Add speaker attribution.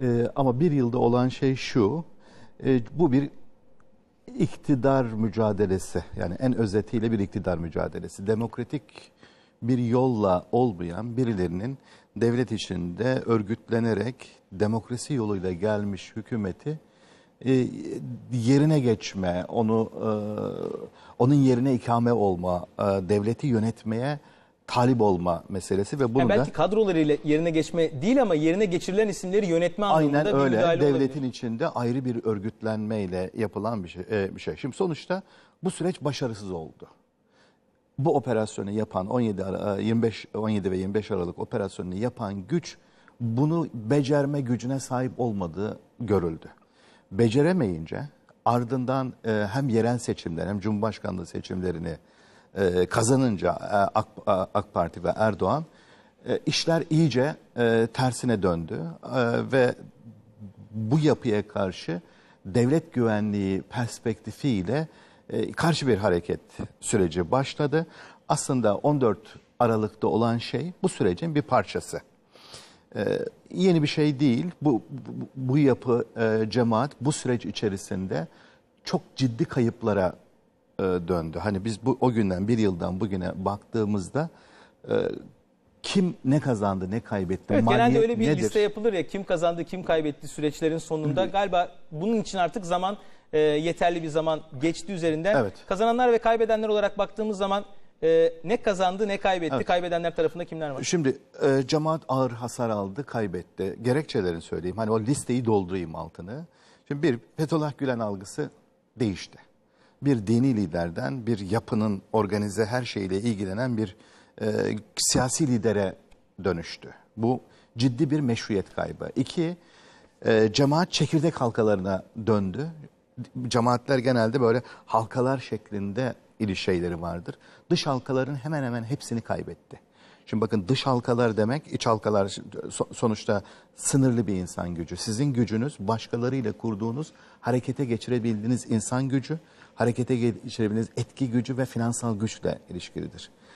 Speaker 1: E, ama bir yılda olan şey şu, e, bu bir iktidar mücadelesi. Yani en özetiyle bir iktidar mücadelesi. Demokratik bir yolla olmayan birilerinin devlet içinde örgütlenerek demokrasi yoluyla gelmiş hükümeti e, yerine geçme, onu e, onun yerine ikame olma, e, devleti yönetmeye talip olma meselesi ve bunu yani belki da
Speaker 2: kadrolarıyla yerine geçme değil ama yerine geçirilen isimleri yönetme anlamında aynen öyle bir devletin olabilir.
Speaker 1: içinde ayrı bir örgütlenmeyle yapılan bir şey, e, bir şey. Şimdi sonuçta bu süreç başarısız oldu. Bu operasyonu yapan 17 25 17 ve 25 Aralık operasyonunu yapan güç bunu becerme gücüne sahip olmadığı görüldü. Beceremeyince ardından e, hem yerel seçimler hem cumhurbaşkanlığı seçimlerini e, kazanınca e, AK, e, AK Parti ve Erdoğan e, işler iyice e, tersine döndü e, ve bu yapıya karşı devlet güvenliği perspektifiyle e, karşı bir hareket süreci başladı. Aslında 14 Aralık'ta olan şey bu sürecin bir parçası. E, yeni bir şey değil. Bu bu, bu yapı e, cemaat bu süreç içerisinde çok ciddi kayıplara e, döndü. Hani biz bu o günden bir yıldan bugüne baktığımızda e, kim ne kazandı ne kaybetti evet, genelde öyle bir nedir? liste
Speaker 2: yapılır ya kim kazandı kim kaybetti süreçlerin sonunda galiba bunun için artık zaman e, yeterli bir zaman geçti üzerinden evet. kazananlar ve kaybedenler olarak baktığımız zaman e, ne kazandı ne kaybetti evet. kaybedenler tarafında kimler var?
Speaker 1: Şimdi e, cemaat ağır hasar aldı kaybetti gerekçelerini söyleyeyim hani o listeyi doldurayım altını. Şimdi bir Fethullah Gülen algısı değişti bir dini liderden, bir yapının organize her şeyle ilgilenen bir e, siyasi lidere dönüştü. Bu ciddi bir meşruiyet kaybı. İki, e, cemaat çekirdek halkalarına döndü. Cemaatler genelde böyle halkalar şeklinde ili şeyleri vardır. Dış halkaların hemen hemen hepsini kaybetti. Şimdi bakın dış halkalar demek, iç halkalar sonuçta sınırlı bir insan gücü. Sizin gücünüz başkalarıyla kurduğunuz harekete geçirebildiğiniz insan gücü harekete geçirebildiğiniz etki gücü ve finansal güçle ilişkilidir.